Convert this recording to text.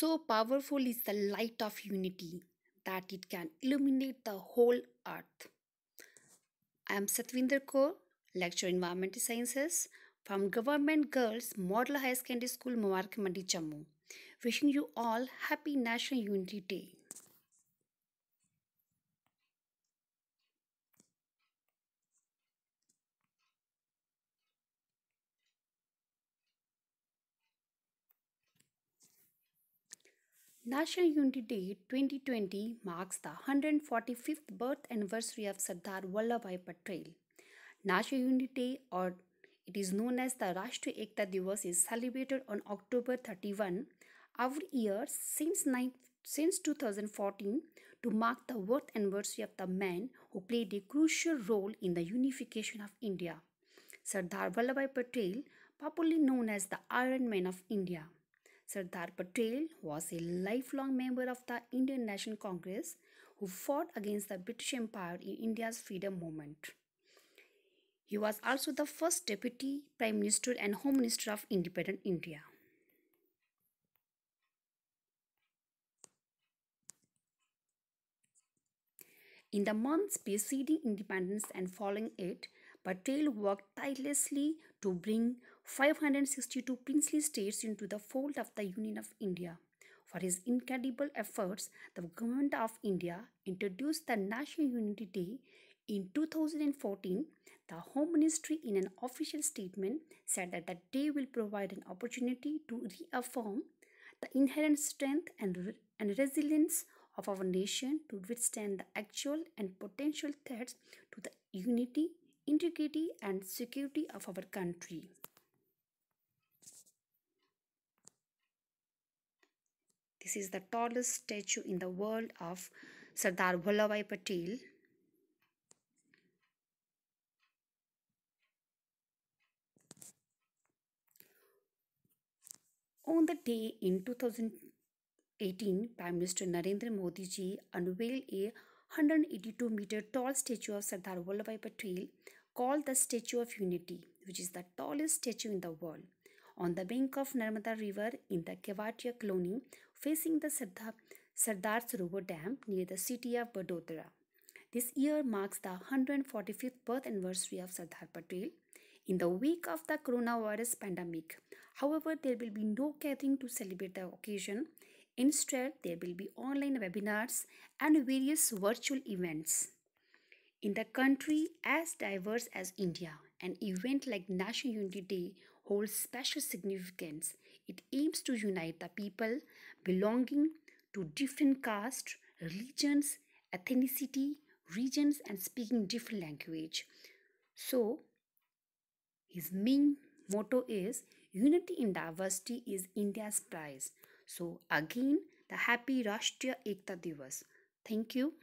So powerful is the light of unity that it can illuminate the whole earth. I am Satvinder Kaur, lecturer in Environmental Sciences from Government Girls Model High Secondary School, Mawark Mandi, Wishing you all Happy National Unity Day. National Unity Day 2020 marks the 145th birth anniversary of Sardar Vallabhbhai Patel. National Unity Day, or it is known as the Rashtriya Ekta Divas, is celebrated on October 31 every year since, since 2014 to mark the birth anniversary of the man who played a crucial role in the unification of India. Sardar Vallabhbhai Patel, popularly known as the Iron Man of India Sardar Patel was a lifelong member of the Indian National Congress who fought against the British Empire in India's freedom movement. He was also the first Deputy Prime Minister and Home Minister of Independent India. In the months preceding independence and following it, Patel worked tirelessly to bring 562 princely states into the fold of the Union of India. For his incredible efforts, the Government of India introduced the National Unity Day in 2014. The Home Ministry, in an official statement, said that the day will provide an opportunity to reaffirm the inherent strength and, and resilience of our nation to withstand the actual and potential threats to the unity, integrity, and security of our country. This is the tallest statue in the world of Sardar Vallabhai Patel. On the day in 2018, Prime Minister Narendra Modi ji unveiled a 182 meter tall statue of Sardar Vallabhai Patel called the Statue of Unity, which is the tallest statue in the world on the bank of Narmada River in the Kevatia colony facing the Sardar, Sardar Sarovar Dam near the city of Vadodara. This year marks the 145th birth anniversary of Sardar Patel in the wake of the coronavirus pandemic. However, there will be no gathering to celebrate the occasion. Instead, there will be online webinars and various virtual events. In the country as diverse as India, an event like National Unity Day holds special significance. It aims to unite the people belonging to different castes, religions, ethnicity, regions and speaking different language. So, his main motto is Unity in Diversity is India's prize. So, again, the happy Rashtriya Ekta Divas. Thank you.